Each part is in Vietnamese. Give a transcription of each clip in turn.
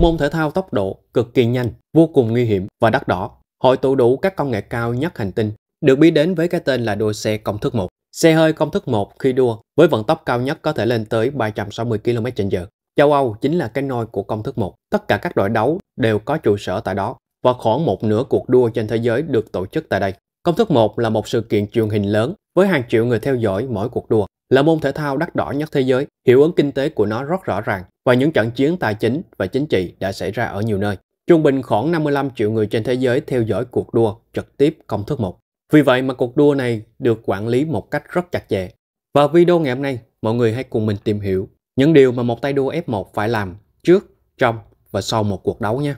một môn thể thao tốc độ cực kỳ nhanh, vô cùng nguy hiểm và đắt đỏ. Hội tụ đủ các công nghệ cao nhất hành tinh, được biết đến với cái tên là đua xe công thức 1. Xe hơi công thức 1 khi đua với vận tốc cao nhất có thể lên tới 360 km/h. Châu Âu chính là cái nôi của công thức 1. Tất cả các đội đấu đều có trụ sở tại đó và khoảng một nửa cuộc đua trên thế giới được tổ chức tại đây. Công thức 1 là một sự kiện truyền hình lớn với hàng triệu người theo dõi mỗi cuộc đua, là môn thể thao đắt đỏ nhất thế giới. Hiệu ứng kinh tế của nó rất rõ ràng và những trận chiến tài chính và chính trị đã xảy ra ở nhiều nơi. Trung bình khoảng 55 triệu người trên thế giới theo dõi cuộc đua trực tiếp công thức 1. Vì vậy mà cuộc đua này được quản lý một cách rất chặt chẽ. Và video ngày hôm nay, mọi người hãy cùng mình tìm hiểu những điều mà một tay đua F1 phải làm trước, trong và sau một cuộc đấu nhé.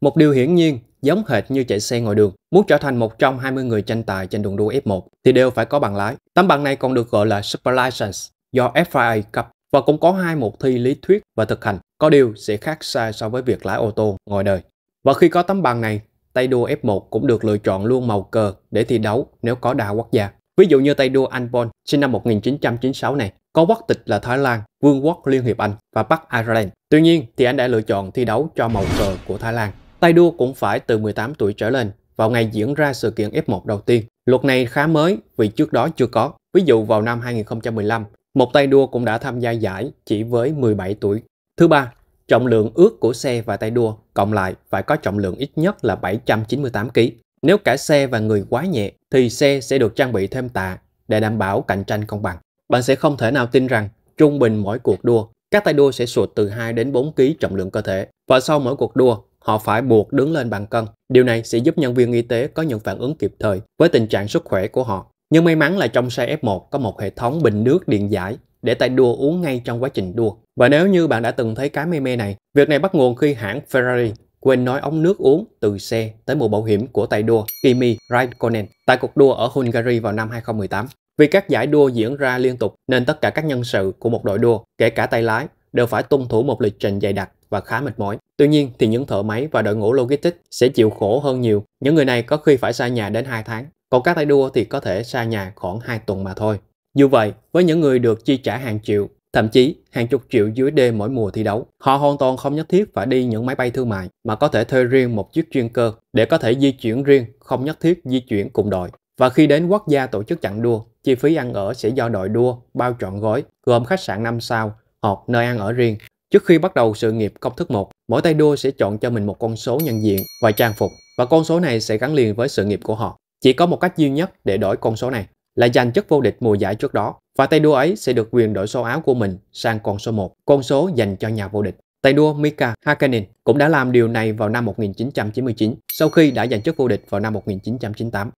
Một điều hiển nhiên, giống hệt như chạy xe ngoài đường, muốn trở thành một trong 20 người tranh tài trên đường đua F1 thì đều phải có bằng lái. Tấm bằng này còn được gọi là Super License do FIA cấp và cũng có hai môn thi lý thuyết và thực hành, có điều sẽ khác xa so với việc lái ô tô ngoài đời. Và khi có tấm bằng này, tay đua F1 cũng được lựa chọn luôn màu cờ để thi đấu nếu có đa quốc gia. Ví dụ như tay đua Anh Bon sinh năm 1996 này, có quốc tịch là Thái Lan, Vương quốc Liên hiệp Anh và Bắc Ireland. Tuy nhiên thì anh đã lựa chọn thi đấu cho màu cờ của Thái Lan. Tay đua cũng phải từ 18 tuổi trở lên vào ngày diễn ra sự kiện F1 đầu tiên. Luật này khá mới vì trước đó chưa có. Ví dụ vào năm 2015, một tay đua cũng đã tham gia giải chỉ với 17 tuổi. Thứ ba, trọng lượng ước của xe và tay đua cộng lại phải có trọng lượng ít nhất là 798 kg. Nếu cả xe và người quá nhẹ thì xe sẽ được trang bị thêm tạ để đảm bảo cạnh tranh công bằng. Bạn sẽ không thể nào tin rằng trung bình mỗi cuộc đua, các tay đua sẽ sụt từ 2 đến 4 kg trọng lượng cơ thể và sau mỗi cuộc đua, họ phải buộc đứng lên bàn cân. Điều này sẽ giúp nhân viên y tế có những phản ứng kịp thời với tình trạng sức khỏe của họ nhưng may mắn là trong xe F1 có một hệ thống bình nước điện giải để tay đua uống ngay trong quá trình đua. Và nếu như bạn đã từng thấy cái mê mê này, việc này bắt nguồn khi hãng Ferrari quên nói ống nước uống từ xe tới mũ bảo hiểm của tay đua Kimi Raikkonen tại cuộc đua ở Hungary vào năm 2018. Vì các giải đua diễn ra liên tục nên tất cả các nhân sự của một đội đua, kể cả tay lái, đều phải tuân thủ một lịch trình dày đặc và khá mệt mỏi. Tuy nhiên thì những thợ máy và đội ngũ logistics sẽ chịu khổ hơn nhiều. Những người này có khi phải xa nhà đến 2 tháng còn các tay đua thì có thể xa nhà khoảng 2 tuần mà thôi. Dù vậy, với những người được chi trả hàng triệu, thậm chí hàng chục triệu dưới đê mỗi mùa thi đấu, họ hoàn toàn không nhất thiết phải đi những máy bay thương mại mà có thể thuê riêng một chiếc chuyên cơ để có thể di chuyển riêng, không nhất thiết di chuyển cùng đội. Và khi đến quốc gia tổ chức chặng đua, chi phí ăn ở sẽ do đội đua bao trọn gói, gồm khách sạn 5 sao hoặc nơi ăn ở riêng. Trước khi bắt đầu sự nghiệp công thức 1, mỗi tay đua sẽ chọn cho mình một con số nhận diện và trang phục và con số này sẽ gắn liền với sự nghiệp của họ. Chỉ có một cách duy nhất để đổi con số này là giành chức vô địch mùa giải trước đó và tay đua ấy sẽ được quyền đổi số áo của mình sang con số 1, con số dành cho nhà vô địch. Tay đua Mika Hakkinen cũng đã làm điều này vào năm 1999 sau khi đã giành chức vô địch vào năm 1998.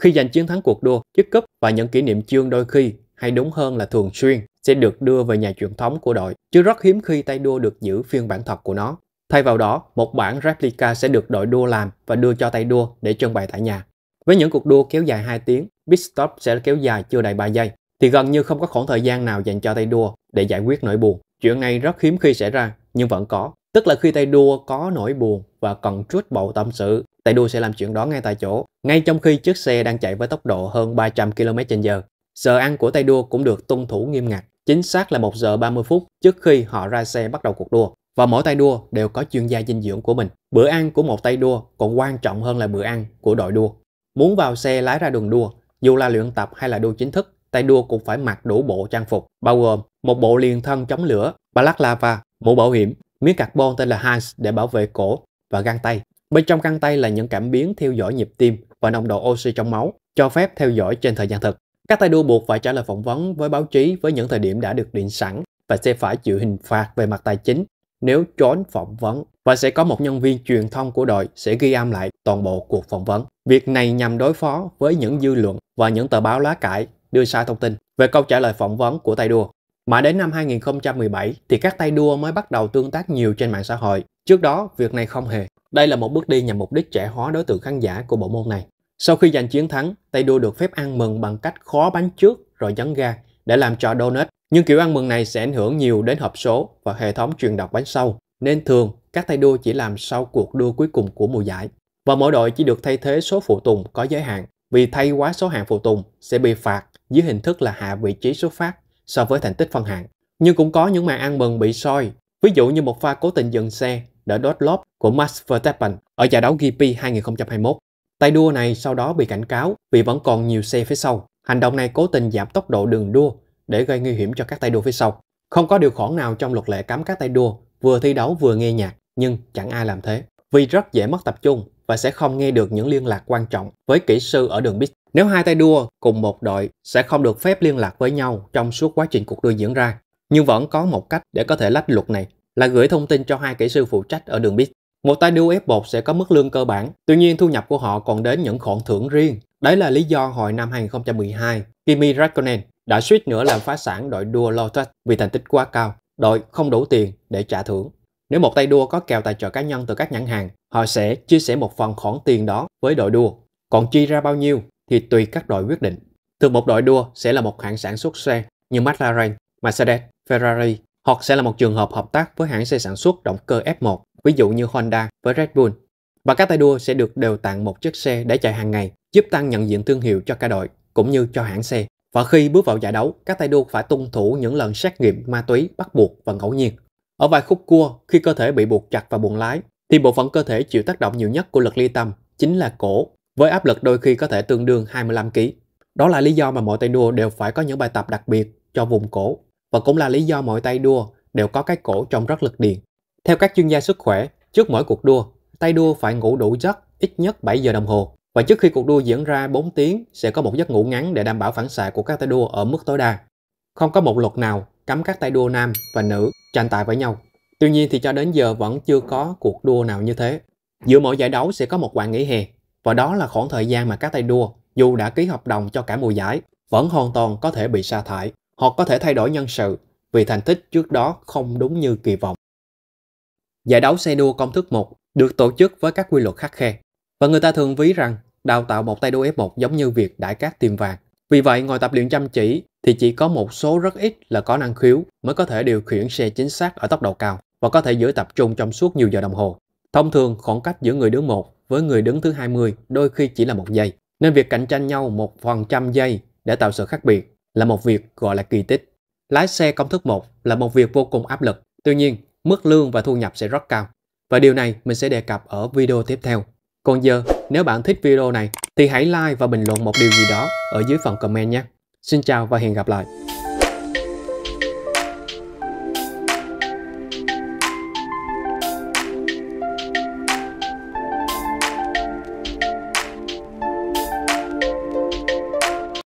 Khi giành chiến thắng cuộc đua, chức cúp và những kỷ niệm chương đôi khi hay đúng hơn là thường xuyên sẽ được đưa về nhà truyền thống của đội, chứ rất hiếm khi tay đua được giữ phiên bản thật của nó. Thay vào đó, một bản replica sẽ được đội đua làm và đưa cho tay đua để trưng bày tại nhà. Với những cuộc đua kéo dài 2 tiếng, pit stop sẽ kéo dài chưa đầy 3 giây, thì gần như không có khoảng thời gian nào dành cho tay đua để giải quyết nỗi buồn. Chuyện này rất hiếm khi xảy ra, nhưng vẫn có. Tức là khi tay đua có nỗi buồn và cần trút bầu tâm sự, tay đua sẽ làm chuyện đó ngay tại chỗ, ngay trong khi chiếc xe đang chạy với tốc độ hơn 300 km/h. Giờ ăn của tay đua cũng được tuân thủ nghiêm ngặt, chính xác là 1 giờ 30 phút trước khi họ ra xe bắt đầu cuộc đua. Và mỗi tay đua đều có chuyên gia dinh dưỡng của mình. Bữa ăn của một tay đua còn quan trọng hơn là bữa ăn của đội đua. Muốn vào xe lái ra đường đua, dù là luyện tập hay là đua chính thức, tay đua cũng phải mặc đủ bộ trang phục, bao gồm một bộ liền thân chống lửa, balaclava, mũ bảo hiểm, miếng carbon tên là Hans để bảo vệ cổ và găng tay. Bên trong găng tay là những cảm biến theo dõi nhịp tim và nồng độ oxy trong máu, cho phép theo dõi trên thời gian thực. Các tay đua buộc phải trả lời phỏng vấn với báo chí với những thời điểm đã được định sẵn và sẽ phải chịu hình phạt về mặt tài chính nếu trốn phỏng vấn và sẽ có một nhân viên truyền thông của đội sẽ ghi âm lại toàn bộ cuộc phỏng vấn. Việc này nhằm đối phó với những dư luận và những tờ báo lá cải đưa sai thông tin về câu trả lời phỏng vấn của tay đua. Mà đến năm 2017 thì các tay đua mới bắt đầu tương tác nhiều trên mạng xã hội. Trước đó, việc này không hề. Đây là một bước đi nhằm mục đích trẻ hóa đối tượng khán giả của bộ môn này. Sau khi giành chiến thắng, tay đua được phép ăn mừng bằng cách khó bánh trước rồi nhấn ga để làm cho donut nhưng kiểu ăn mừng này sẽ ảnh hưởng nhiều đến hộp số và hệ thống truyền đọc bánh sau, nên thường các tay đua chỉ làm sau cuộc đua cuối cùng của mùa giải. Và mỗi đội chỉ được thay thế số phụ tùng có giới hạn, vì thay quá số hạng phụ tùng sẽ bị phạt dưới hình thức là hạ vị trí xuất phát so với thành tích phân hạng. Nhưng cũng có những màn ăn mừng bị soi, ví dụ như một pha cố tình dừng xe đỡ đốt lốp của Max Verstappen ở giải đấu GP 2021. Tay đua này sau đó bị cảnh cáo vì vẫn còn nhiều xe phía sau. Hành động này cố tình giảm tốc độ đường đua để gây nguy hiểm cho các tay đua phía sau. Không có điều khoản nào trong luật lệ cấm các tay đua vừa thi đấu vừa nghe nhạc, nhưng chẳng ai làm thế vì rất dễ mất tập trung và sẽ không nghe được những liên lạc quan trọng với kỹ sư ở đường pit. Nếu hai tay đua cùng một đội sẽ không được phép liên lạc với nhau trong suốt quá trình cuộc đua diễn ra, nhưng vẫn có một cách để có thể lách luật này là gửi thông tin cho hai kỹ sư phụ trách ở đường pit. Một tay đua F1 sẽ có mức lương cơ bản, tuy nhiên thu nhập của họ còn đến những khoản thưởng riêng. Đấy là lý do hồi năm 2012, Kimi Raikkonen đã suýt nữa làm phá sản đội đua Lotus vì thành tích quá cao, đội không đủ tiền để trả thưởng. Nếu một tay đua có kèo tài trợ cá nhân từ các nhãn hàng, họ sẽ chia sẻ một phần khoản tiền đó với đội đua. Còn chi ra bao nhiêu thì tùy các đội quyết định. Thường một đội đua sẽ là một hãng sản xuất xe như McLaren, Mercedes, Ferrari hoặc sẽ là một trường hợp hợp tác với hãng xe sản xuất động cơ F1, ví dụ như Honda với Red Bull. Và các tay đua sẽ được đều tặng một chiếc xe để chạy hàng ngày, giúp tăng nhận diện thương hiệu cho cả đội cũng như cho hãng xe và khi bước vào giải đấu, các tay đua phải tuân thủ những lần xét nghiệm ma túy bắt buộc và ngẫu nhiên. Ở vài khúc cua, khi cơ thể bị buộc chặt vào buồng lái, thì bộ phận cơ thể chịu tác động nhiều nhất của lực ly tâm chính là cổ, với áp lực đôi khi có thể tương đương 25 kg. Đó là lý do mà mọi tay đua đều phải có những bài tập đặc biệt cho vùng cổ và cũng là lý do mọi tay đua đều có cái cổ trông rất lực điền. Theo các chuyên gia sức khỏe, trước mỗi cuộc đua, tay đua phải ngủ đủ giấc ít nhất 7 giờ đồng hồ và trước khi cuộc đua diễn ra 4 tiếng sẽ có một giấc ngủ ngắn để đảm bảo phản xạ của các tay đua ở mức tối đa. Không có một luật nào cấm các tay đua nam và nữ tranh tài với nhau. Tuy nhiên thì cho đến giờ vẫn chưa có cuộc đua nào như thế. Giữa mỗi giải đấu sẽ có một quãng nghỉ hè và đó là khoảng thời gian mà các tay đua dù đã ký hợp đồng cho cả mùa giải vẫn hoàn toàn có thể bị sa thải hoặc có thể thay đổi nhân sự vì thành tích trước đó không đúng như kỳ vọng. Giải đấu xe đua công thức 1 được tổ chức với các quy luật khắc khe. Và người ta thường ví rằng đào tạo một tay đua F1 giống như việc đãi cát tìm vàng. Vì vậy, ngoài tập luyện chăm chỉ thì chỉ có một số rất ít là có năng khiếu mới có thể điều khiển xe chính xác ở tốc độ cao và có thể giữ tập trung trong suốt nhiều giờ đồng hồ. Thông thường, khoảng cách giữa người đứng một với người đứng thứ 20 đôi khi chỉ là một giây, nên việc cạnh tranh nhau một phần trăm giây để tạo sự khác biệt là một việc gọi là kỳ tích. Lái xe công thức 1 là một việc vô cùng áp lực. Tuy nhiên, mức lương và thu nhập sẽ rất cao. Và điều này mình sẽ đề cập ở video tiếp theo. Còn giờ, nếu bạn thích video này thì hãy like và bình luận một điều gì đó ở dưới phần comment nhé. Xin chào và hẹn gặp lại.